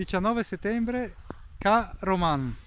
19 settembre K Roman